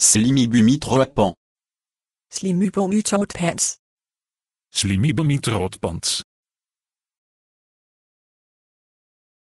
Slimibumi-troodpants. Slimibumi-troodpants. Slimibumi-troodpants.